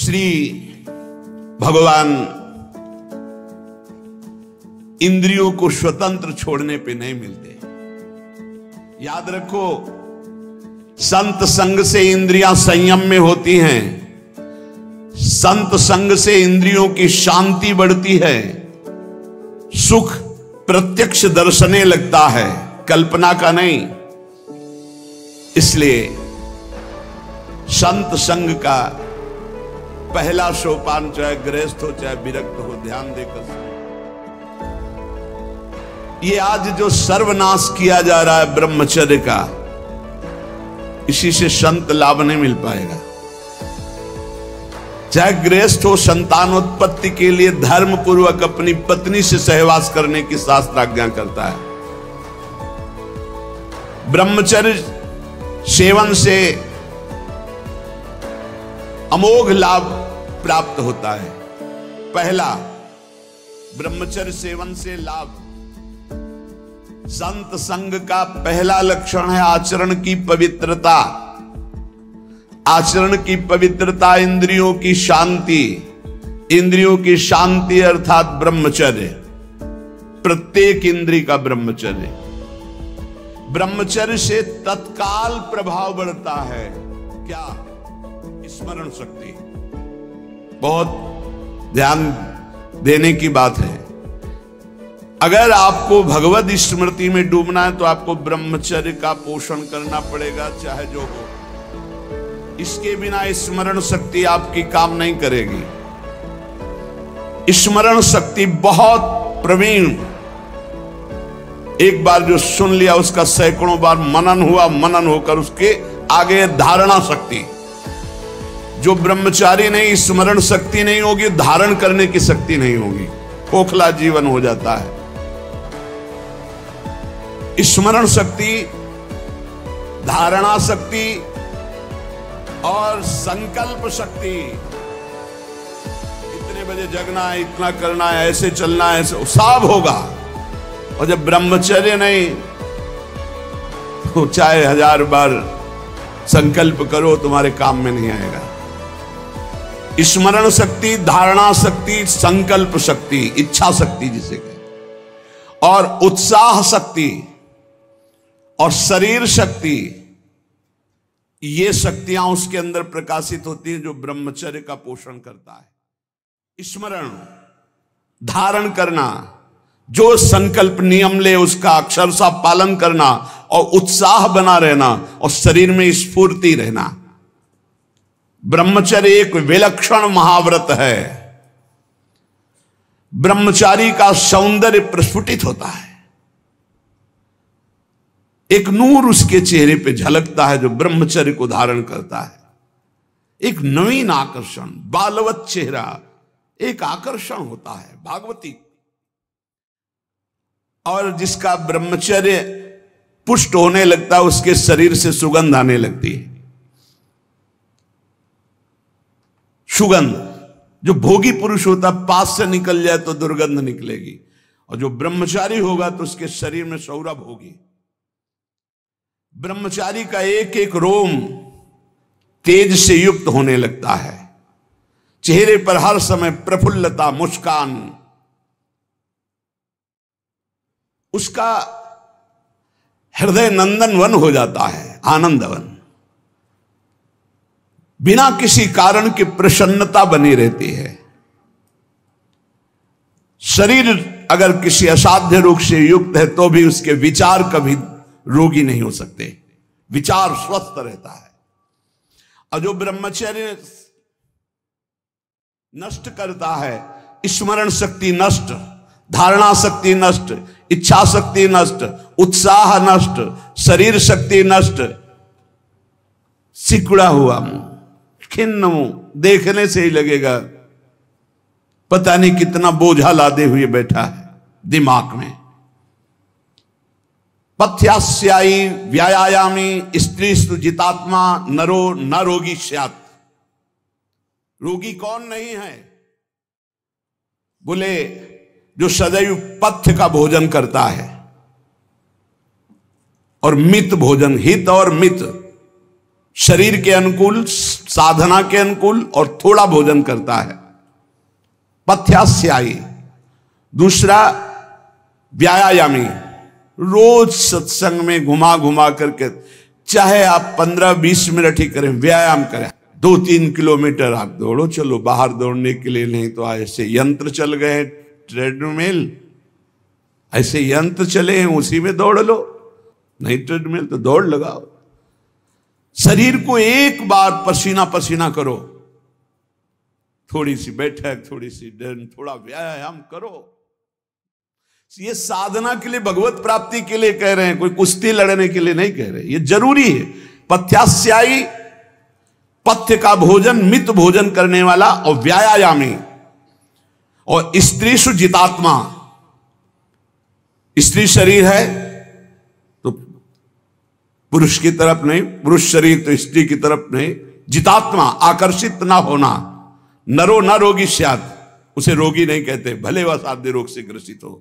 श्री भगवान इंद्रियों को स्वतंत्र छोड़ने पे नहीं मिलते याद रखो संत संग से इंद्रियां संयम में होती हैं संत संग से इंद्रियों की शांति बढ़ती है सुख प्रत्यक्ष दर्शने लगता है कल्पना का नहीं इसलिए संत संग का पहला सोपान चाहे गृहस्थ हो चाहे विरक्त हो ध्यान देकर ये आज जो सर्वनाश किया जा रहा है ब्रह्मचर्य का इसी से संत लाभ नहीं मिल पाएगा चाहे गृहस्थ हो संतानोत्पत्ति के लिए धर्म पूर्वक अपनी पत्नी से सहवास करने की शास्त्र आज्ञा करता है ब्रह्मचर्य सेवन से अमोघ लाभ प्राप्त होता है पहला ब्रह्मचर्य सेवन से लाभ संत संग का पहला लक्षण है आचरण की पवित्रता आचरण की पवित्रता इंद्रियों की शांति इंद्रियों की शांति अर्थात ब्रह्मचर्य प्रत्येक इंद्री का ब्रह्मचर्य ब्रह्मचर्य से तत्काल प्रभाव बढ़ता है क्या स्मरण शक्ति बहुत ध्यान देने की बात है अगर आपको भगवत स्मृति में डूबना है तो आपको ब्रह्मचर्य का पोषण करना पड़ेगा चाहे जो हो इसके बिना स्मरण शक्ति आपकी काम नहीं करेगी स्मरण शक्ति बहुत प्रवीण एक बार जो सुन लिया उसका सैकड़ों बार मनन हुआ मनन होकर उसके आगे धारणा शक्ति जो ब्रह्मचारी नहीं स्मरण शक्ति नहीं होगी धारण करने की शक्ति नहीं होगी खोखला जीवन हो जाता है स्मरण शक्ति धारणा शक्ति और संकल्प शक्ति इतने बजे जगना है इतना करना है ऐसे चलना है ऐसे सब होगा और जब ब्रह्मचर्य नहीं तो चाहे हजार बार संकल्प करो तुम्हारे काम में नहीं आएगा स्मरण शक्ति धारणा शक्ति संकल्प शक्ति इच्छा शक्ति जिसे कहें और उत्साह शक्ति और शरीर शक्ति ये शक्तियां उसके अंदर प्रकाशित होती है जो ब्रह्मचर्य का पोषण करता है स्मरण धारण करना जो संकल्प नियम ले उसका अक्षरशा पालन करना और उत्साह बना रहना और शरीर में स्फूर्ति रहना ब्रह्मचर्य एक विलक्षण महाव्रत है ब्रह्मचारी का सौंदर्य प्रस्फुटित होता है एक नूर उसके चेहरे पे झलकता है जो ब्रह्मचर्य को धारण करता है एक नवीन आकर्षण बालवत चेहरा एक आकर्षण होता है भागवती और जिसका ब्रह्मचर्य पुष्ट होने लगता है उसके शरीर से सुगंध आने लगती है सुगंध जो भोगी पुरुष होता पास से निकल जाए तो दुर्गंध निकलेगी और जो ब्रह्मचारी होगा तो उसके शरीर में सौरभ होगी ब्रह्मचारी का एक एक रोम तेज से युक्त होने लगता है चेहरे पर हर समय प्रफुल्लता मुस्कान उसका हृदय नंदन वन हो जाता है आनंद वन बिना किसी कारण की प्रसन्नता बनी रहती है शरीर अगर किसी असाध्य रोग से युक्त है तो भी उसके विचार कभी रोगी नहीं हो सकते विचार स्वस्थ रहता है और जो ब्रह्मचर्य नष्ट करता है स्मरण शक्ति नष्ट धारणा शक्ति नष्ट इच्छा शक्ति नष्ट उत्साह नष्ट शरीर शक्ति नष्ट सिकुड़ा हुआ मुंह खिन्न देखने से ही लगेगा पता नहीं कितना बोझा लादे हुए बैठा है दिमाग में पथ्यास्यायी व्यायामी स्त्री सुजितात्मा नरो न रोगी श्यात रोगी कौन नहीं है बोले जो सदैव पथ्य का भोजन करता है और मित भोजन हित और मित शरीर के अनुकूल साधना के अनुकूल और थोड़ा भोजन करता है पथ्यास्यायी दूसरा व्यायामी रोज सत्संग में घुमा घुमा करके चाहे आप पंद्रह बीस मिनट ही करें व्यायाम करें दो तीन किलोमीटर आप दौड़ो चलो बाहर दौड़ने के लिए नहीं तो ऐसे यंत्र चल गए ट्रेडमिल ऐसे यंत्र चले हैं उसी में दौड़ लो नहीं ट्रेडमिल तो दौड़ लगाओ शरीर को एक बार पसीना पसीना करो थोड़ी सी बैठक थोड़ी सी डन थोड़ा व्यायाम करो ये साधना के लिए भगवत प्राप्ति के लिए कह रहे हैं कोई कुश्ती लड़ने के लिए नहीं कह रहे ये जरूरी है पथ्यास्यायी पथ्य का भोजन मित भोजन करने वाला और व्यायामी और स्त्री सुजितात्मा स्त्री शरीर है पुरुष की तरफ नहीं पुरुष शरीर तो स्त्री की तरफ नहीं जितात्मा आकर्षित ना होना नरो न रोगी शायद उसे रोगी नहीं कहते भले वह साध्य रोग से ग्रसित हो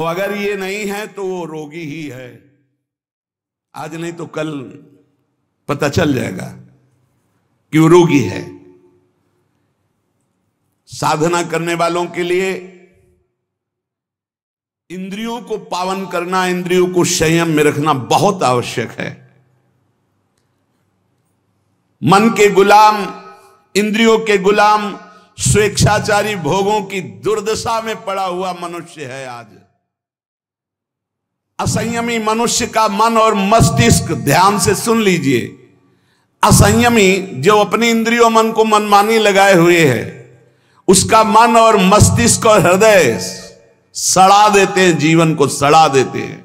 और अगर ये नहीं है तो वो रोगी ही है आज नहीं तो कल पता चल जाएगा कि वो रोगी है साधना करने वालों के लिए इंद्रियों को पावन करना इंद्रियों को संयम में रखना बहुत आवश्यक है मन के गुलाम इंद्रियों के गुलाम स्वेच्छाचारी भोगों की दुर्दशा में पड़ा हुआ मनुष्य है आज असंयमी मनुष्य का मन और मस्तिष्क ध्यान से सुन लीजिए असंयमी जो अपने इंद्रियों मन को मनमानी लगाए हुए है उसका मन और मस्तिष्क और हृदय सड़ा देते हैं जीवन को सड़ा देते हैं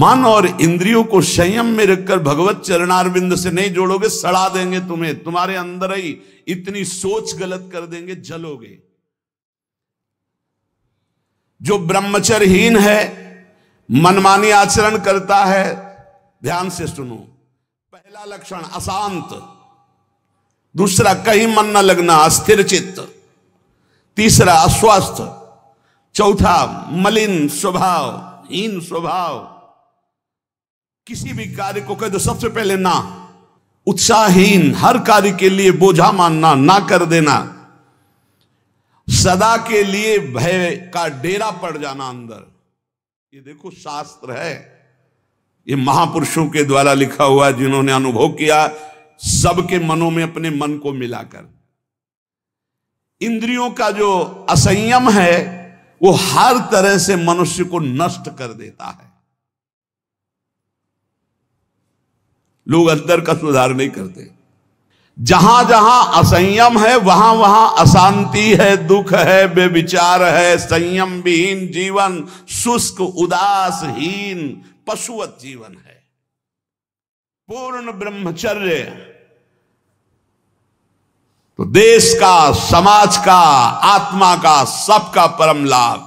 मन और इंद्रियों को संयम में रखकर भगवत चरणारविंद से नहीं जोड़ोगे सड़ा देंगे तुम्हें तुम्हारे अंदर ही इतनी सोच गलत कर देंगे जलोगे जो ब्रह्मचरहीन है मनमानी आचरण करता है ध्यान से सुनो पहला लक्षण अशांत दूसरा कहीं मन न लगना अस्थिर चित्त तीसरा अस्वस्थ चौथा मलिन स्वभाव हीन स्वभाव किसी भी कार्य को कह दो सबसे पहले ना उत्साहहीन हर कार्य के लिए बोझा मानना ना कर देना सदा के लिए भय का डेरा पड़ जाना अंदर ये देखो शास्त्र है ये महापुरुषों के द्वारा लिखा हुआ जिन्होंने अनुभव किया सबके मनों में अपने मन को मिलाकर इंद्रियों का जो असंयम है वो हर तरह से मनुष्य को नष्ट कर देता है लोग अंदर का सुधार नहीं करते जहां जहां असंयम है वहां वहां अशांति है दुख है बेविचार है संयम विहीन जीवन शुष्क उदासहीन पशुवत जीवन है पूर्ण ब्रह्मचर्य तो देश का समाज का आत्मा का सबका परम लाभ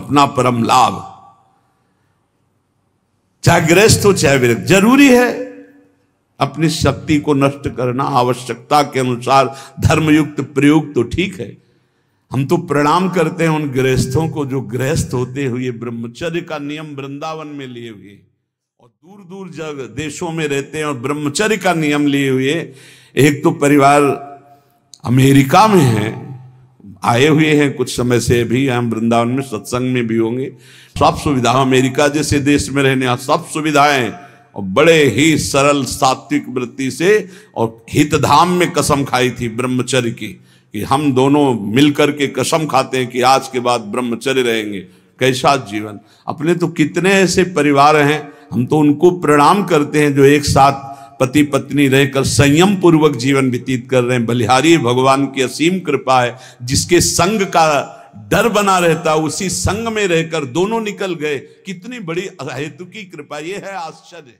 अपना परम लाभ चाहे गृहस्थ हो चाहे विरक्त जरूरी है अपनी शक्ति को नष्ट करना आवश्यकता के अनुसार धर्मयुक्त प्रयोग तो ठीक है हम तो प्रणाम करते हैं उन गृहस्थों को जो गृहस्थ होते हुए ब्रह्मचर्य का नियम वृंदावन में लिए हुए और दूर दूर जग देशों में रहते हैं और ब्रह्मचर्य का नियम लिए हुए एक तो परिवार अमेरिका में हैं आए हुए हैं कुछ समय से भी हम वृंदावन में सत्संग में भी होंगे सब सुविधा अमेरिका जैसे देश में रहने सब सुविधाएं और बड़े ही सरल सात्विक वृत्ति से और हितधाम में कसम खाई थी ब्रह्मचर्य की कि हम दोनों मिलकर के कसम खाते हैं कि आज के बाद ब्रह्मचर्य रहेंगे कैसा जीवन अपने तो कितने ऐसे परिवार हैं हम तो उनको प्रणाम करते हैं जो एक साथ पति पत्नी रहकर संयम पूर्वक जीवन व्यतीत कर रहे हैं बलिहारी भगवान की असीम कृपा है जिसके संग का डर बना रहता उसी संग में रहकर दोनों निकल गए कितनी बड़ी हेतु की कृपा ये है आश्चर्य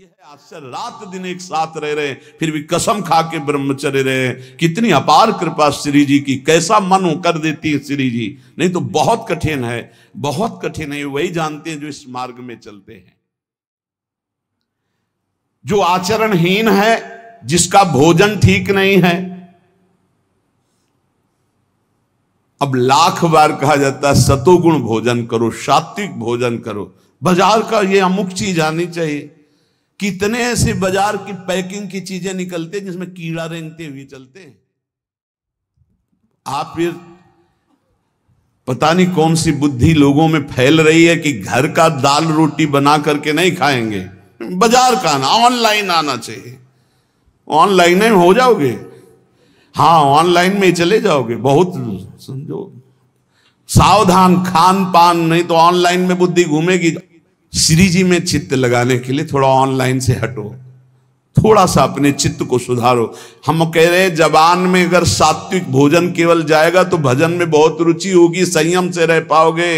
ये है आश्चर्य रात दिन एक साथ रह रहे हैं फिर भी कसम खा के ब्रह्मचर्य रहे हैं कितनी अपार कृपा श्री जी की कैसा मन कर देती है श्री जी नहीं तो बहुत कठिन है बहुत कठिन है वही जानते हैं जो इस मार्ग में चलते हैं जो आचरणहीन है जिसका भोजन ठीक नहीं है अब लाख बार कहा जाता है सतोगुण भोजन करो सात्विक भोजन करो बाजार का ये अमुक चीज आनी चाहिए कितने ऐसे बाजार की पैकिंग की चीजें निकलते हैं जिसमें कीड़ा रेंगते हुए चलते हैं आप फिर पता नहीं कौन सी बुद्धि लोगों में फैल रही है कि घर का दाल रोटी बना करके नहीं खाएंगे बाजार का आना ऑनलाइन आना चाहिए ऑनलाइन में हो जाओगे हाँ ऑनलाइन में चले जाओगे बहुत समझो सावधान खान पान नहीं तो ऑनलाइन में बुद्धि घूमेगी श्री जी में चित्त लगाने के लिए थोड़ा ऑनलाइन से हटो थोड़ा सा अपने चित्त को सुधारो हम कह रहे हैं जबान में अगर सात्विक भोजन केवल जाएगा तो भजन में बहुत रुचि होगी संयम से रह पाओगे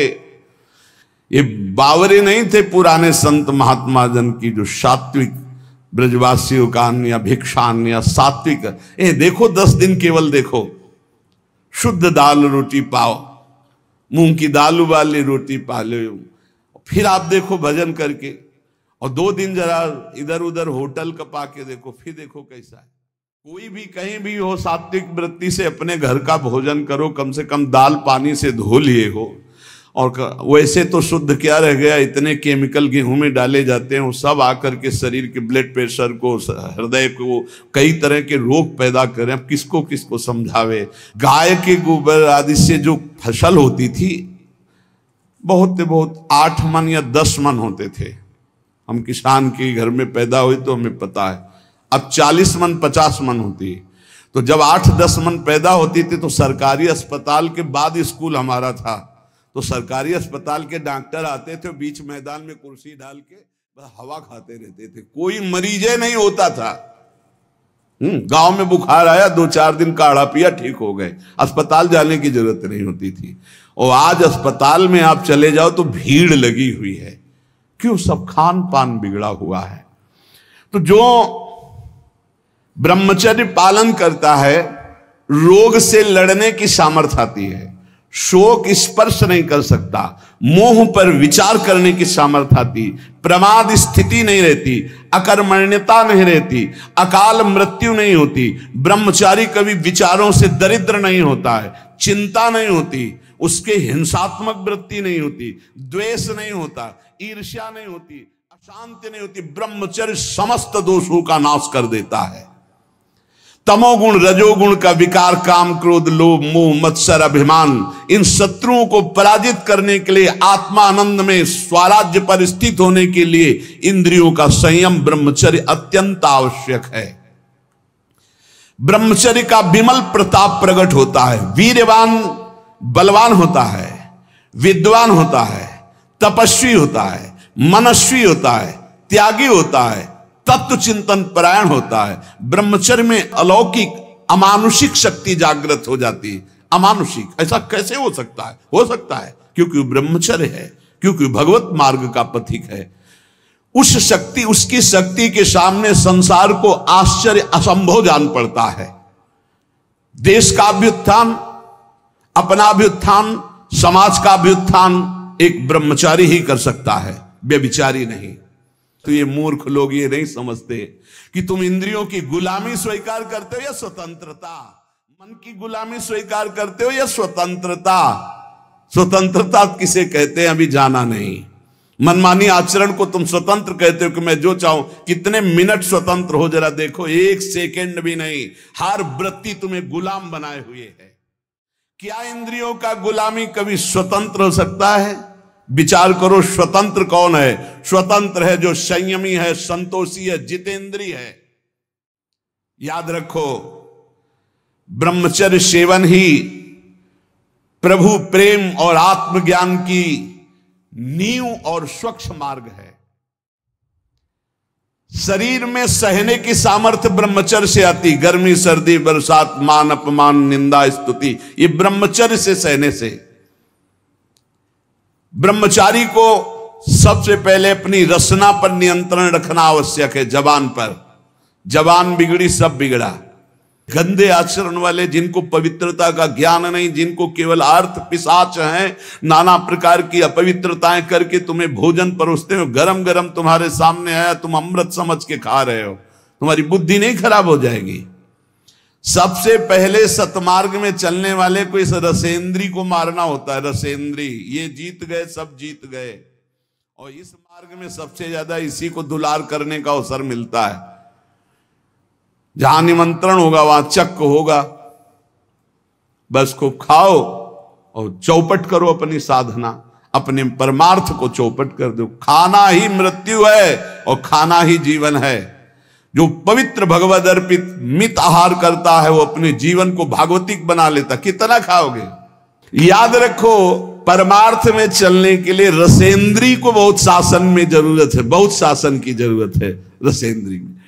ये बावरे नहीं थे पुराने संत महात्मा जन की जो सात्विक ब्रजवासियों का अन्य भिक्षान्य सात्विक ए देखो दस दिन केवल देखो शुद्ध दाल रोटी पाओ मूंग की दाल उबाली रोटी पाले फिर आप देखो भजन करके और दो दिन जरा इधर उधर होटल कपा के देखो फिर देखो कैसा है कोई भी कहीं भी हो सात्विक वृत्ति से अपने घर का भोजन करो कम से कम दाल पानी से धो लिए हो और वैसे तो शुद्ध क्या रह गया इतने केमिकल गेहूं में डाले जाते हैं वो सब आकर के शरीर के ब्लड प्रेशर को हृदय को कई तरह के रोग पैदा करें अब किसको किसको समझावे गाय के गोबर आदि से जो फसल होती थी बहुत बहुत आठ मन या दस मन होते थे हम किसान के घर में पैदा हुए तो हमें पता है अब चालीस मन पचास मन होती है तो जब आठ दस मन पैदा होती थी तो सरकारी अस्पताल के बाद स्कूल हमारा था तो सरकारी अस्पताल के डॉक्टर आते थे बीच मैदान में कुर्सी डाल के बस हवा खाते रहते थे कोई मरीजे नहीं होता था हम्म, गांव में बुखार आया दो चार दिन काढ़ा पिया ठीक हो गए अस्पताल जाने की जरूरत नहीं होती थी और आज अस्पताल में आप चले जाओ तो भीड़ लगी हुई है क्यों सब खान पान बिगड़ा हुआ है तो जो ब्रह्मचर्य पालन करता है रोग से लड़ने की सामर्थ्य आती है शोक स्पर्श नहीं कर सकता मोह पर विचार करने की सामर्थ्य आती प्रमाद स्थिति नहीं रहती अकर्मण्यता नहीं रहती अकाल मृत्यु नहीं होती ब्रह्मचारी कभी विचारों से दरिद्र नहीं होता है चिंता नहीं होती उसके हिंसात्मक वृत्ति नहीं होती द्वेष नहीं होता ईर्ष्या नहीं होती अशांति नहीं होती ब्रह्मचर्य समस्त दोषों का नाश कर देता है तमोगुण रजोगुण का विकार काम क्रोध लोभ मोह मत्सर अभिमान इन शत्रुओं को पराजित करने के लिए आत्मानंद में स्वराज्य पर स्थित होने के लिए इंद्रियों का संयम ब्रह्मचर्य अत्यंत आवश्यक है ब्रह्मचर्य का विमल प्रताप प्रकट होता है वीरवान बलवान होता है विद्वान होता है तपस्वी होता है मनस्वी होता है त्यागी होता है तत्व चिंतन परायण होता है ब्रह्मचर्य में अलौकिक अमानुषिक शक्ति जागृत हो जाती है अमानुषिक ऐसा कैसे हो सकता है हो सकता है क्योंकि ब्रह्मचर्य है क्योंकि भगवत मार्ग का पथिक है उस शक्ति उसकी शक्ति के सामने संसार को आश्चर्य असंभव जान पड़ता है देश का अभ्युत्थान अपना अभ्युत्थान समाज का अभ्युत्थान एक ब्रह्मचारी ही कर सकता है व्यभिचारी नहीं तो ये मूर्ख लोग ये नहीं समझते कि तुम इंद्रियों की गुलामी स्वीकार करते हो या स्वतंत्रता मन की गुलामी स्वीकार करते हो या स्वतंत्रता स्वतंत्रता किसे कहते हैं अभी जाना नहीं मनमानी आचरण को तुम स्वतंत्र कहते हो कि मैं जो चाहूं कितने मिनट स्वतंत्र हो जरा देखो एक सेकेंड भी नहीं हर वृत्ति तुम्हें गुलाम बनाए हुए है क्या इंद्रियों का गुलामी कभी स्वतंत्र हो सकता है विचार करो स्वतंत्र कौन है स्वतंत्र है जो संयमी है संतोषी है जितेंद्री है याद रखो ब्रह्मचर्य सेवन ही प्रभु प्रेम और आत्मज्ञान की नीव और स्वच्छ मार्ग है शरीर में सहने की सामर्थ्य ब्रह्मचर्य से आती गर्मी सर्दी बरसात मान अपमान निंदा स्तुति ये ब्रह्मचर्य से सहने से ब्रह्मचारी को सबसे पहले अपनी रसना पर नियंत्रण रखना आवश्यक है जबान पर जबान बिगड़ी सब बिगड़ा गंदे आचरण वाले जिनको पवित्रता का ज्ञान नहीं जिनको केवल अर्थ पिसाच हैं नाना प्रकार की अपवित्रताएं करके तुम्हें भोजन परोसते हो गरम गरम तुम्हारे सामने आया तुम अमृत समझ के खा रहे हो तुम्हारी बुद्धि नहीं खराब हो जाएगी सबसे पहले सतमार्ग में चलने वाले को इस रसेंद्री को मारना होता है रसेंद्री ये जीत गए सब जीत गए और इस मार्ग में सबसे ज्यादा इसी को दुलार करने का अवसर मिलता है जहां निमंत्रण होगा वहां चक्क होगा बस खूब खाओ और चौपट करो अपनी साधना अपने परमार्थ को चौपट कर दो खाना ही मृत्यु है और खाना ही जीवन है जो पवित्र भगवत अर्पित मित आहार करता है वो अपने जीवन को भागवतिक बना लेता कितना खाओगे याद रखो परमार्थ में चलने के लिए रसेंद्री को बहुत शासन में जरूरत है बहुत शासन की जरूरत है रसेंद्री में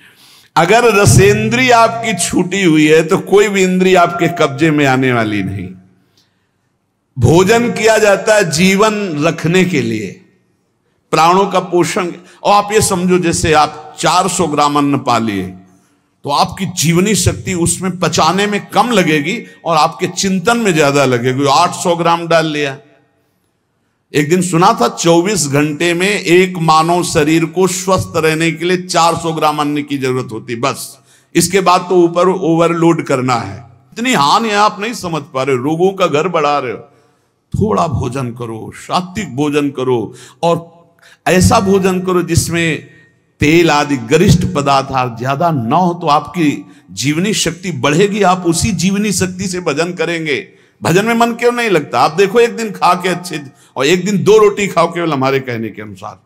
अगर रसेंद्री आपकी छूटी हुई है तो कोई भी इंद्री आपके कब्जे में आने वाली नहीं भोजन किया जाता है जीवन रखने के लिए प्राणों का पोषण और आप ये समझो जैसे आप 400 ग्राम अन्न पा लिए तो आपकी जीवनी शक्ति उसमें पचाने में कम लगेगी और आपके चिंतन में ज्यादा लगेगी 800 ग्राम डाल लिया एक दिन सुना था 24 घंटे में एक मानव शरीर को स्वस्थ रहने के लिए 400 ग्राम अन्न की जरूरत होती बस इसके बाद तो ऊपर ओवरलोड करना है इतनी हानि है आप नहीं समझ पा रहे रोगों का घर बढ़ा रहे हो थोड़ा भोजन करो सात्विक भोजन करो और ऐसा भोजन करो जिसमें तेल आदि गरिष्ठ पदार्थ ज्यादा न हो तो आपकी जीवनी शक्ति बढ़ेगी आप उसी जीवनी शक्ति से भजन करेंगे भजन में मन क्यों नहीं लगता आप देखो एक दिन खा के अच्छे और एक दिन दो रोटी खाओ केवल हमारे कहने के अनुसार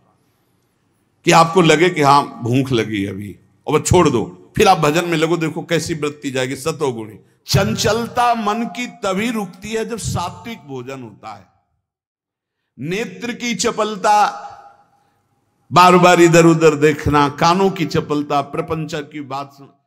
कि आपको लगे कि हाँ भूख लगी अभी और वह छोड़ दो फिर आप भजन में लगो देखो कैसी वृत्ति जाएगी सतोगुणी चंचलता मन की तभी रुकती है जब सात्विक भोजन होता है नेत्र की चपलता बार बार इधर उधर देखना कानों की चपलता प्रपंचा की बात सुन